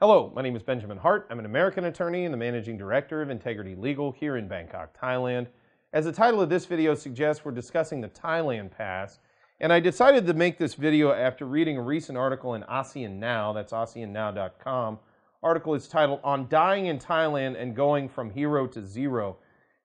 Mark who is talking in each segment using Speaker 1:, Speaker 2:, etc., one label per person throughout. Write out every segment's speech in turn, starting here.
Speaker 1: Hello, my name is Benjamin Hart. I'm an American attorney and the managing director of Integrity Legal here in Bangkok, Thailand. As the title of this video suggests, we're discussing the Thailand Pass. And I decided to make this video after reading a recent article in ASEAN Now, that's ASEANnow.com. Article is titled On Dying in Thailand and Going from Hero to Zero.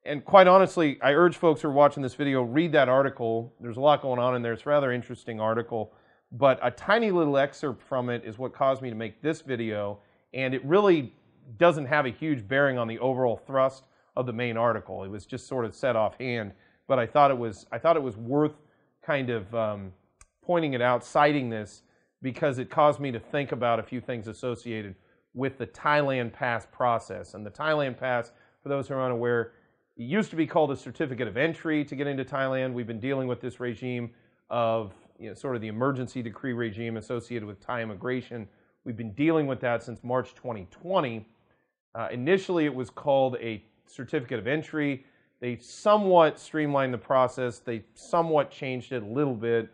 Speaker 1: And quite honestly, I urge folks who are watching this video, read that article. There's a lot going on in there. It's a rather interesting article but a tiny little excerpt from it is what caused me to make this video, and it really doesn't have a huge bearing on the overall thrust of the main article. It was just sort of set offhand, but I thought it was I thought it was worth kind of um, pointing it out, citing this because it caused me to think about a few things associated with the Thailand Pass process. And the Thailand Pass, for those who are unaware, it used to be called a certificate of entry to get into Thailand. We've been dealing with this regime of you know, sort of the emergency decree regime associated with Thai immigration. We've been dealing with that since March 2020. Uh, initially, it was called a certificate of entry. They somewhat streamlined the process. They somewhat changed it a little bit,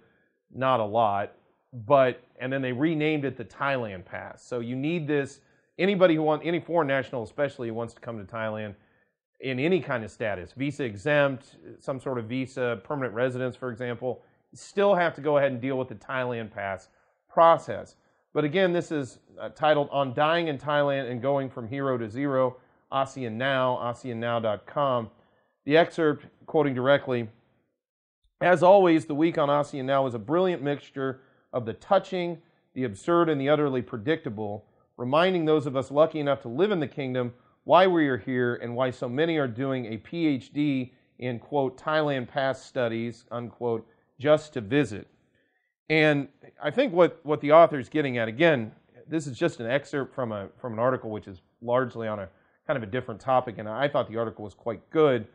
Speaker 1: not a lot, but and then they renamed it the Thailand Pass. So you need this. Anybody who wants any foreign national, especially who wants to come to Thailand in any kind of status, visa exempt, some sort of visa, permanent residence, for example, still have to go ahead and deal with the Thailand pass process. But again, this is uh, titled On Dying in Thailand and Going from Hero to Zero, ASEAN Now, ASEANNow.com. The excerpt, quoting directly, as always, the week on ASEAN Now is a brilliant mixture of the touching, the absurd, and the utterly predictable, reminding those of us lucky enough to live in the kingdom why we are here and why so many are doing a PhD in, quote, Thailand past studies, unquote, just to visit. And I think what, what the author is getting at, again, this is just an excerpt from, a, from an article which is largely on a kind of a different topic, and I thought the article was quite good.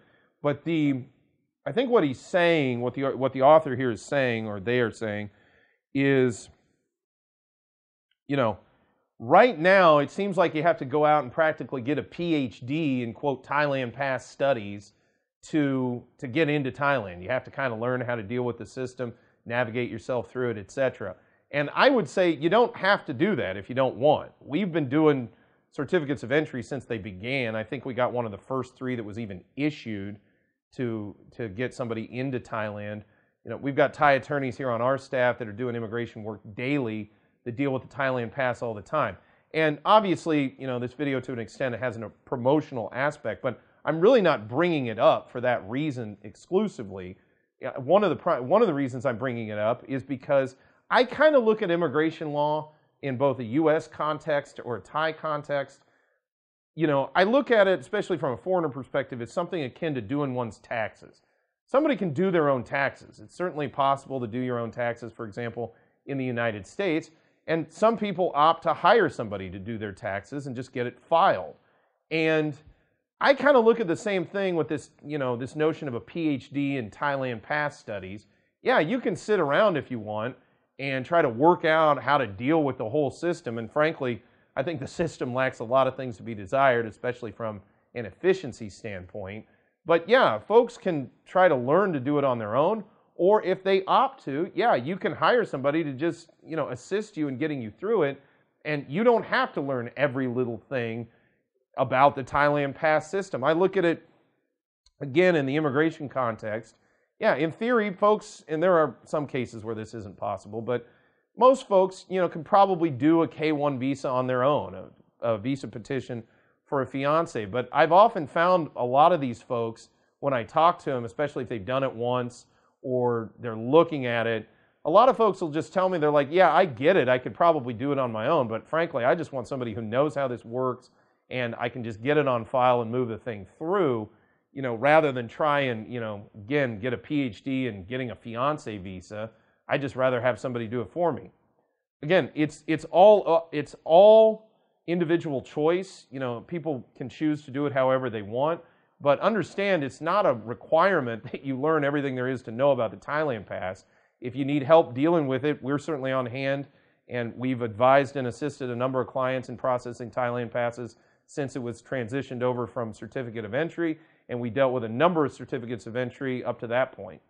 Speaker 1: But the, I think what he's saying, what the, what the author here is saying, or they are saying, is, you know, right now it seems like you have to go out and practically get a PhD in, quote, Thailand past studies to, to get into Thailand. You have to kind of learn how to deal with the system, navigate yourself through it, etc. And I would say you don't have to do that if you don't want. We've been doing certificates of entry since they began. I think we got one of the first three that was even issued to, to get somebody into Thailand. You know, we've got Thai attorneys here on our staff that are doing immigration work daily that deal with the Thailand pass all the time. And obviously, you know, this video to an extent it has a promotional aspect, but I'm really not bringing it up for that reason exclusively. One of the one of the reasons I'm bringing it up is because I kind of look at immigration law in both a U.S. context or a Thai context. You know, I look at it, especially from a foreigner perspective, as something akin to doing one's taxes. Somebody can do their own taxes. It's certainly possible to do your own taxes, for example, in the United States. And some people opt to hire somebody to do their taxes and just get it filed. And I kind of look at the same thing with this, you know, this notion of a PhD in Thailand past studies. Yeah, you can sit around if you want and try to work out how to deal with the whole system. And frankly, I think the system lacks a lot of things to be desired, especially from an efficiency standpoint. But yeah, folks can try to learn to do it on their own, or if they opt to, yeah, you can hire somebody to just, you know, assist you in getting you through it. And you don't have to learn every little thing about the Thailand pass system. I look at it again in the immigration context. Yeah, in theory, folks, and there are some cases where this isn't possible, but most folks, you know, can probably do a K-1 visa on their own, a, a visa petition for a fiance. But I've often found a lot of these folks when I talk to them, especially if they've done it once or they're looking at it, a lot of folks will just tell me they're like, "Yeah, I get it. I could probably do it on my own, but frankly, I just want somebody who knows how this works." and I can just get it on file and move the thing through, you know, rather than try and, you know, again, get a PhD and getting a fiance visa. I'd just rather have somebody do it for me. Again, it's it's all uh, it's all individual choice. You know, people can choose to do it however they want, but understand it's not a requirement that you learn everything there is to know about the Thailand Pass. If you need help dealing with it, we're certainly on hand, and we've advised and assisted a number of clients in processing Thailand passes since it was transitioned over from certificate of entry, and we dealt with a number of certificates of entry up to that point.